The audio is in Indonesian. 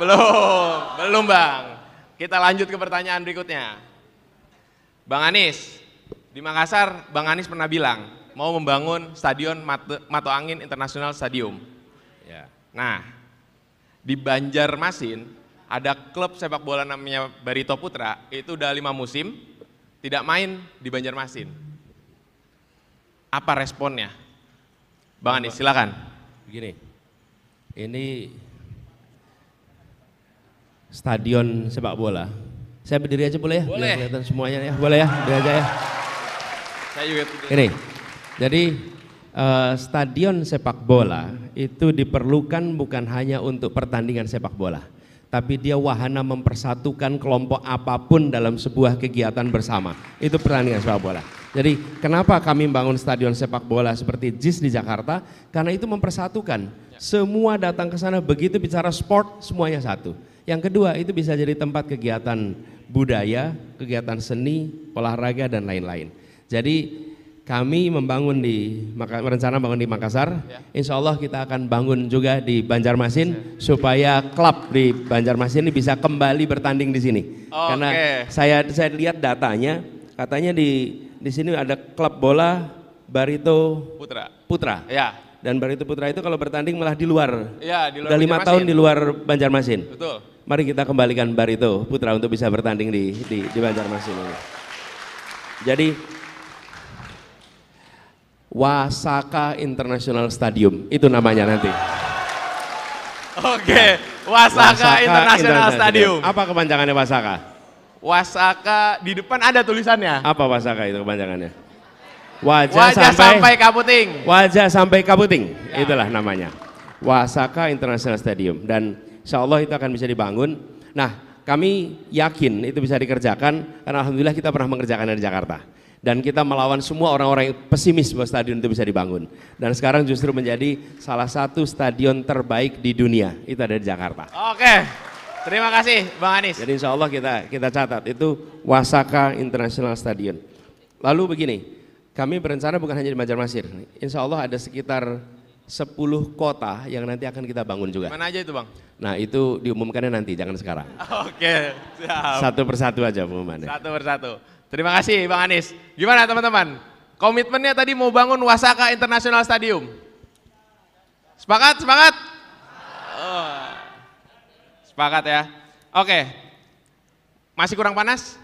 Belum, belum Bang. Kita lanjut ke pertanyaan berikutnya. Bang Anies, di Makassar Bang Anies pernah bilang mau membangun Stadion Mato, Mato Angin International Stadium. Ya. Nah, di Banjarmasin ada klub sepak bola namanya Barito Putra, itu udah lima musim tidak main di Banjarmasin. Apa responnya? Bang Anies, silakan. Begini, ini stadion sepak bola. Saya berdiri aja boleh ya? Boleh. Biar kelihatan semuanya ya. Boleh ya, berdiri aja ya. Saya juga berdiri. Ini, jadi uh, stadion sepak bola itu diperlukan bukan hanya untuk pertandingan sepak bola. Tapi dia wahana mempersatukan kelompok apapun dalam sebuah kegiatan bersama. Itu pertandingan sepak bola. Jadi kenapa kami membangun stadion sepak bola seperti JIS di Jakarta? Karena itu mempersatukan semua datang ke sana begitu bicara sport semuanya satu. Yang kedua itu bisa jadi tempat kegiatan budaya, kegiatan seni, olahraga dan lain-lain. Jadi kami membangun di merencana bangun di Makassar. Ya. Insya Allah kita akan bangun juga di Banjarmasin ya. supaya klub di Banjarmasin ini bisa kembali bertanding di sini. Okay. Karena saya saya lihat datanya, katanya di di sini ada klub bola Barito Putra. Putra. Ya. Dan Barito Putra itu kalau bertanding malah di luar. Iya, di luar. Sudah lima tahun di luar Banjarmasin. Betul. Mari kita kembalikan Barito Putra untuk bisa bertanding di di, di Banjarmasin. Jadi Wasaka International Stadium itu namanya nanti. Oke, Wasaka, Wasaka International, International Stadium. Stadium. Apa kepanjangannya Wasaka? Wasaka di depan ada tulisannya. Apa Wasaka itu kepanjangannya? Wajah, wajah sampai, sampai Kaputing. Wajah sampai kabuting, ya. itulah namanya. Wasaka International Stadium dan insya Allah itu akan bisa dibangun. Nah, kami yakin itu bisa dikerjakan karena alhamdulillah kita pernah mengerjakan di Jakarta dan kita melawan semua orang-orang yang pesimis bahwa stadion itu bisa dibangun. Dan sekarang justru menjadi salah satu stadion terbaik di dunia. Itu ada di Jakarta. Oke. Terima kasih Bang Anies. Jadi insya Allah kita kita catat itu Wasaka International Stadion. Lalu begini, kami berencana bukan hanya di Banjarmasin. Insya Allah ada sekitar 10 kota yang nanti akan kita bangun juga. Mana aja itu bang? Nah itu diumumkannya nanti, jangan sekarang. Oke, siap. Satu persatu aja pengumumannya. Satu persatu. Terima kasih Bang Anies. Gimana teman-teman? Komitmennya tadi mau bangun Wasaka International Stadium. Sepakat, sepakat? Oh. Sepakat ya. Oke. Masih kurang panas?